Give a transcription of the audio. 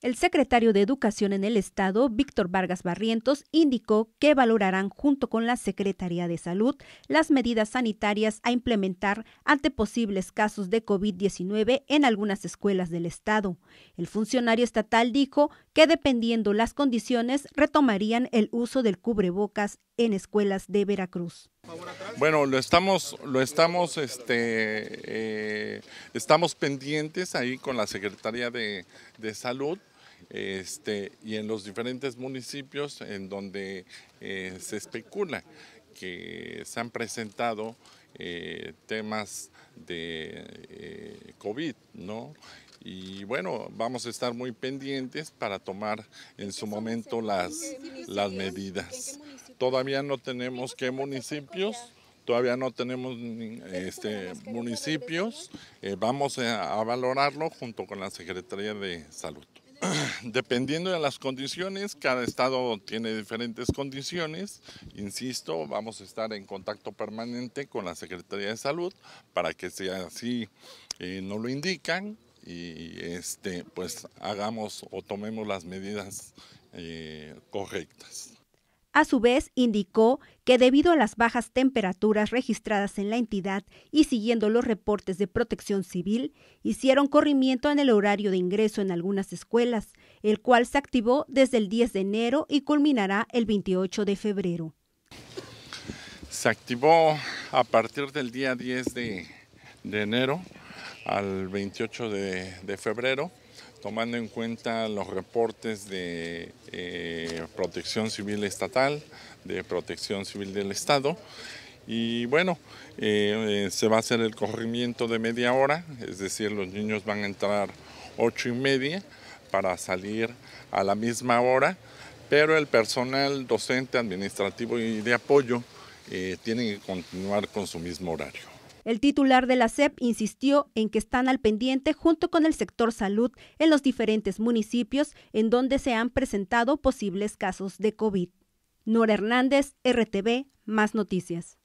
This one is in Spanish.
El secretario de Educación en el Estado, Víctor Vargas Barrientos, indicó que valorarán junto con la Secretaría de Salud las medidas sanitarias a implementar ante posibles casos de COVID-19 en algunas escuelas del Estado. El funcionario estatal dijo que dependiendo las condiciones retomarían el uso del cubrebocas en escuelas de Veracruz. Bueno, lo estamos, lo estamos, este, eh, estamos pendientes ahí con la Secretaría de Salud este, y en los diferentes municipios en donde eh, se especula que se han presentado eh, temas de eh, COVID, ¿no? Y bueno, vamos a estar muy pendientes para tomar en su momento las, las medidas. Todavía no tenemos qué municipios, todavía no tenemos este, municipios. vamos a valorarlo junto con la Secretaría de Salud. Dependiendo de las condiciones, cada estado tiene diferentes condiciones. Insisto, vamos a estar en contacto permanente con la Secretaría de Salud para que si así eh, no lo indican y este, pues hagamos o tomemos las medidas eh, correctas. A su vez, indicó que debido a las bajas temperaturas registradas en la entidad y siguiendo los reportes de protección civil, hicieron corrimiento en el horario de ingreso en algunas escuelas, el cual se activó desde el 10 de enero y culminará el 28 de febrero. Se activó a partir del día 10 de, enero al 28 de febrero tomando en cuenta los reportes de eh, protección civil estatal, de protección civil del Estado. Y bueno, eh, eh, se va a hacer el corrimiento de media hora, es decir, los niños van a entrar ocho y media para salir a la misma hora, pero el personal docente, administrativo y de apoyo tienen que continuar con su mismo horario. El titular de la SEP insistió en que están al pendiente junto con el sector salud en los diferentes municipios en donde se han presentado posibles casos de COVID. Nora Hernández, RTV, más noticias.